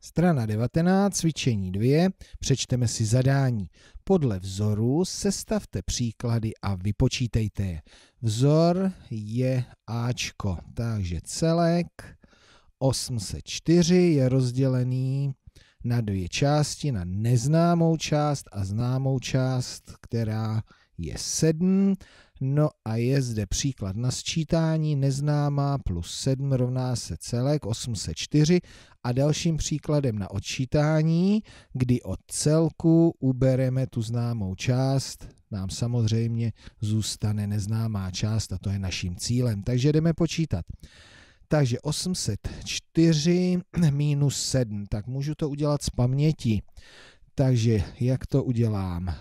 Strana 19, cvičení 2, přečteme si zadání. Podle vzoru sestavte příklady a vypočítejte je. Vzor je Ačko, takže celek 804 je rozdělený na dvě části, na neznámou část a známou část, která je 7. No a je zde příklad na sčítání neznámá plus 7 rovná se celek 804 a dalším příkladem na odčítání, kdy od celku ubereme tu známou část, nám samozřejmě zůstane neznámá část a to je naším cílem. Takže jdeme počítat. Takže 804 minus 7, tak můžu to udělat z paměti. Takže jak to udělám?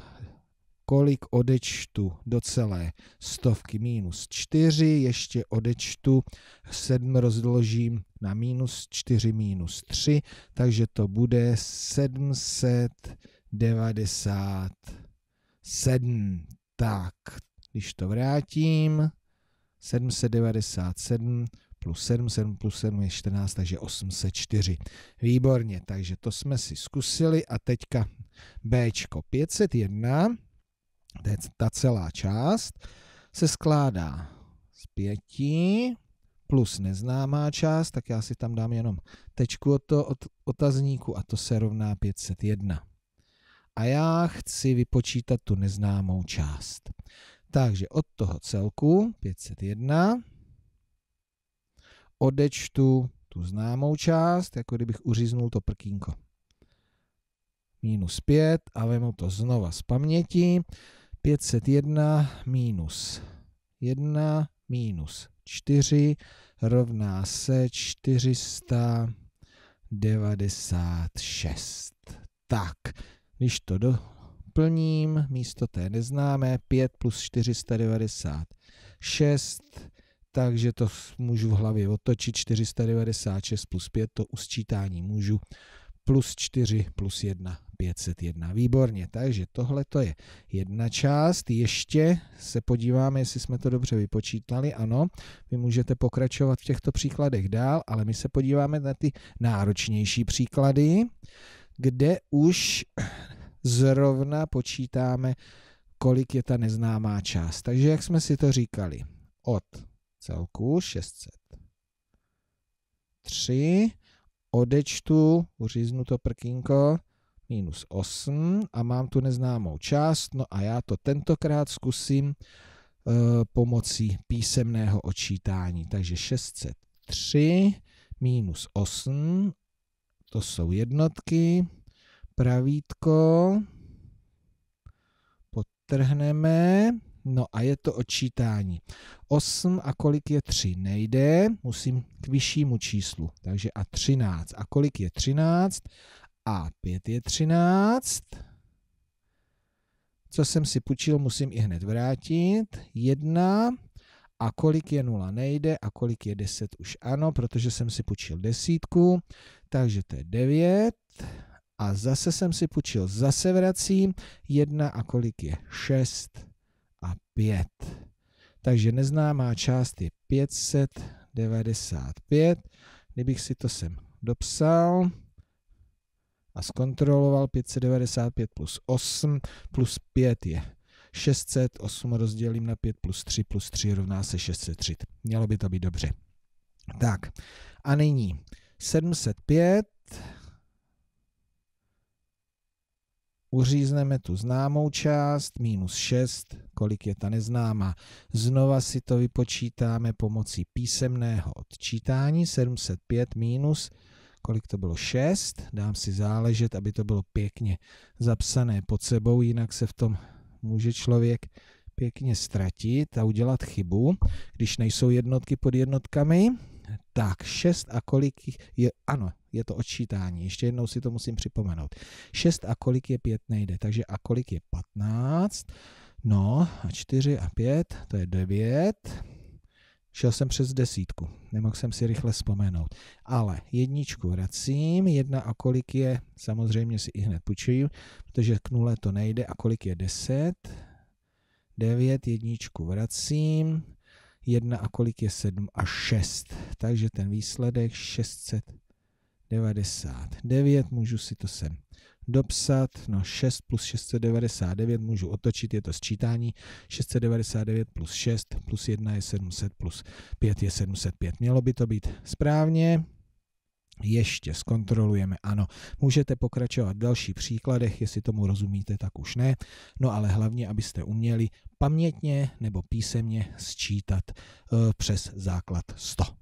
kolik odečtu do celé stovky minus 4, ještě odečtu 7 rozložím na minus 4 minus 3, takže to bude 797. Tak, když to vrátím, 797 plus 7, 7 plus 7 je 14, takže 804. Výborně, takže to jsme si zkusili a teďka Bčko 501 to je ta celá část, se skládá z pěti plus neznámá část, tak já si tam dám jenom tečku od toho od otazníku a to se rovná 501. A já chci vypočítat tu neznámou část. Takže od toho celku 501 odečtu tu známou část, jako kdybych uříznul to prkínko. Minus 5 a vemu to znova z paměti. 501 minus 1 minus 4 rovná se 496. Tak, když to doplním, místo té neznámé 5 plus 496, takže to můžu v hlavě otočit, 496 plus 5, to usčítání můžu plus 4 plus 1 501. Výborně, takže tohle to je jedna část. Ještě se podíváme, jestli jsme to dobře vypočítali. Ano, vy můžete pokračovat v těchto příkladech dál, ale my se podíváme na ty náročnější příklady, kde už zrovna počítáme, kolik je ta neznámá část. Takže jak jsme si to říkali? Od celku 603 odečtu, uříznu to prkínko, minus 8 a mám tu neznámou část, no a já to tentokrát zkusím e, pomocí písemného očítání. Takže 603 minus 8, to jsou jednotky, pravítko, potrhneme, No a je to odčítání. 8 a kolik je 3? Nejde, musím k vyššímu číslu. Takže a 13. A kolik je 13? A 5 je 13. Co jsem si půjčil, musím i hned vrátit. 1. A kolik je 0? Nejde. A kolik je 10? Už ano, protože jsem si půjčil desítku. Takže to je 9. A zase jsem si půjčil, zase vracím. 1 a kolik je 6? a 5. Takže neznámá část je 595. Kdybych si to sem dopsal a zkontroloval 595 plus 8 plus 5 je 600, 8 rozdělím na 5 plus 3 plus 3 rovná se 603. Mělo by to být dobře. Tak a nyní 705 uřízneme tu známou část, minus 6 kolik je ta neznáma. Znova si to vypočítáme pomocí písemného odčítání 705 minus kolik to bylo, 6, dám si záležet, aby to bylo pěkně zapsané pod sebou, jinak se v tom může člověk pěkně ztratit a udělat chybu, když nejsou jednotky pod jednotkami. Tak, 6 a kolik je, ano, je to odčítání, ještě jednou si to musím připomenout. 6 a kolik je 5 nejde, takže a kolik je 15, No a 4 a 5, to je 9. Šel jsem přes desítku, nemohl jsem si rychle vzpomenout. Ale jedničku vracím, jedna a kolik je, samozřejmě si i hned půjčím, protože k nule to nejde a kolik je 10. 9, jedničku vracím, jedna a kolik je 7 a 6. Takže ten výsledek 600. 99, můžu si to sem dopsat, no 6 plus 699, můžu otočit, je to sčítání, 699 plus 6 plus 1 je 700 plus 5 je 705. Mělo by to být správně, ještě zkontrolujeme, ano. Můžete pokračovat v dalších příkladech, jestli tomu rozumíte, tak už ne. No ale hlavně, abyste uměli pamětně nebo písemně sčítat e, přes základ 100.